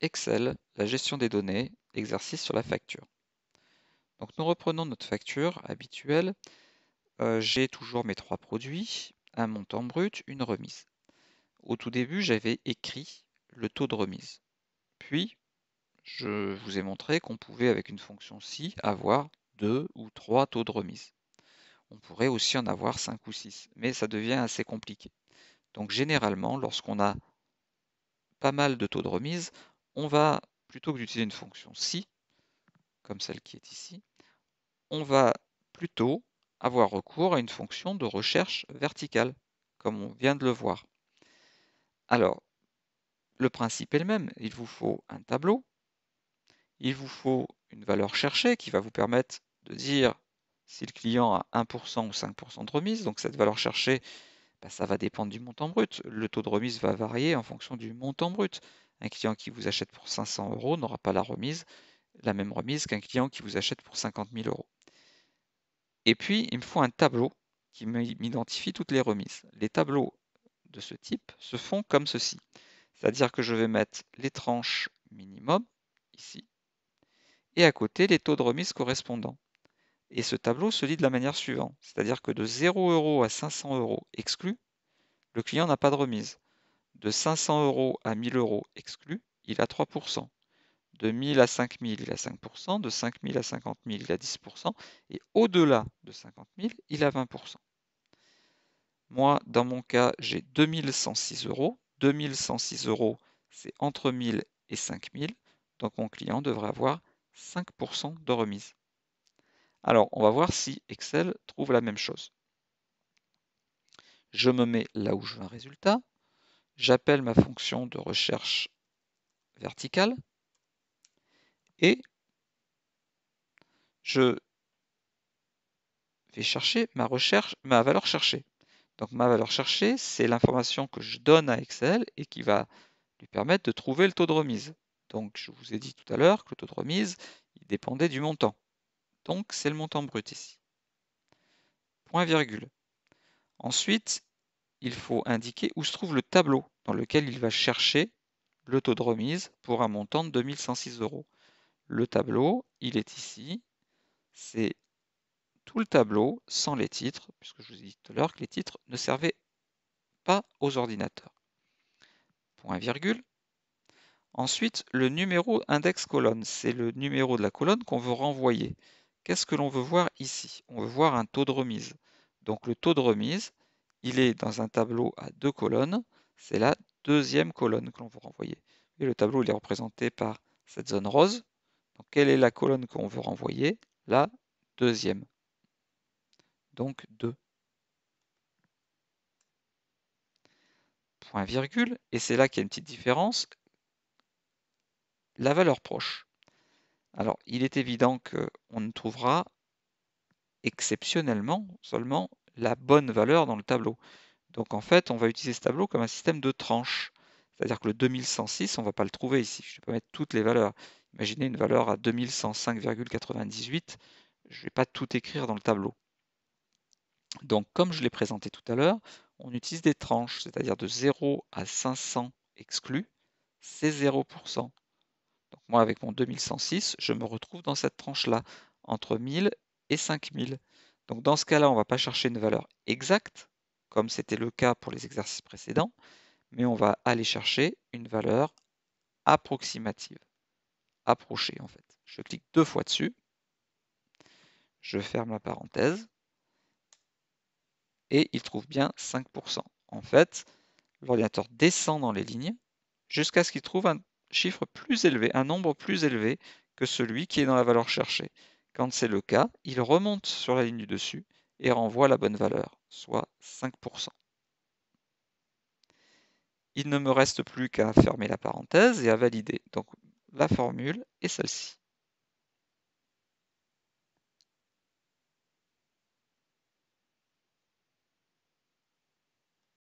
Excel, la gestion des données, exercice sur la facture. Donc nous reprenons notre facture habituelle. Euh, j'ai toujours mes trois produits, un montant brut, une remise. Au tout début, j'avais écrit le taux de remise. Puis, je vous ai montré qu'on pouvait, avec une fonction si, avoir deux ou trois taux de remise. On pourrait aussi en avoir cinq ou six, mais ça devient assez compliqué. Donc généralement, lorsqu'on a pas mal de taux de remise, on va, plutôt que d'utiliser une fonction si, comme celle qui est ici, on va plutôt avoir recours à une fonction de recherche verticale, comme on vient de le voir. Alors, le principe est le même. Il vous faut un tableau, il vous faut une valeur cherchée qui va vous permettre de dire si le client a 1% ou 5% de remise. Donc cette valeur cherchée, bah, ça va dépendre du montant brut. Le taux de remise va varier en fonction du montant brut. Un client qui vous achète pour 500 euros n'aura pas la remise, la même remise qu'un client qui vous achète pour 50 000 euros. Et puis, il me faut un tableau qui m'identifie toutes les remises. Les tableaux de ce type se font comme ceci. C'est-à-dire que je vais mettre les tranches minimum, ici, et à côté les taux de remise correspondants. Et ce tableau se lit de la manière suivante, c'est-à-dire que de 0 euros à 500 euros exclus, le client n'a pas de remise. De 500 euros à 1000 euros exclus, il a 3%. De 1000 à 5000, il a 5%. De 5000 à 50 000, il a 10%. Et au-delà de 50 000, il a 20%. Moi, dans mon cas, j'ai 2106 euros. 2106 euros, c'est entre 1000 et 5000. Donc mon client devrait avoir 5% de remise. Alors, on va voir si Excel trouve la même chose. Je me mets là où je veux un résultat j'appelle ma fonction de recherche verticale et je vais chercher ma recherche, ma valeur cherchée. Donc ma valeur cherchée, c'est l'information que je donne à Excel et qui va lui permettre de trouver le taux de remise. Donc je vous ai dit tout à l'heure que le taux de remise, il dépendait du montant. Donc c'est le montant brut ici. Point virgule. Ensuite, il faut indiquer où se trouve le tableau dans lequel il va chercher le taux de remise pour un montant de 2106 euros. Le tableau, il est ici. C'est tout le tableau sans les titres, puisque je vous ai dit tout à l'heure que les titres ne servaient pas aux ordinateurs. Point virgule. Ensuite, le numéro index colonne, c'est le numéro de la colonne qu'on veut renvoyer. Qu'est-ce que l'on veut voir ici On veut voir un taux de remise. Donc le taux de remise, il est dans un tableau à deux colonnes. C'est la deuxième colonne que l'on veut renvoyer. Et le tableau est représenté par cette zone rose. Donc, quelle est la colonne qu'on veut renvoyer La deuxième. Donc 2. Point virgule, et c'est là qu'il y a une petite différence, la valeur proche. Alors, il est évident qu'on ne trouvera exceptionnellement seulement la bonne valeur dans le tableau. Donc en fait, on va utiliser ce tableau comme un système de tranches. C'est-à-dire que le 2106, on ne va pas le trouver ici. Je ne vais pas mettre toutes les valeurs. Imaginez une valeur à 2105,98. Je ne vais pas tout écrire dans le tableau. Donc comme je l'ai présenté tout à l'heure, on utilise des tranches, c'est-à-dire de 0 à 500 exclus, c'est 0%. Donc moi, avec mon 2106, je me retrouve dans cette tranche-là, entre 1000 et 5000. Donc dans ce cas-là, on ne va pas chercher une valeur exacte, comme c'était le cas pour les exercices précédents, mais on va aller chercher une valeur approximative, approchée en fait. Je clique deux fois dessus, je ferme la parenthèse, et il trouve bien 5%. En fait, l'ordinateur descend dans les lignes jusqu'à ce qu'il trouve un chiffre plus élevé, un nombre plus élevé que celui qui est dans la valeur cherchée. Quand c'est le cas, il remonte sur la ligne du dessus et renvoie la bonne valeur, soit 5%. Il ne me reste plus qu'à fermer la parenthèse et à valider. Donc la formule est celle-ci.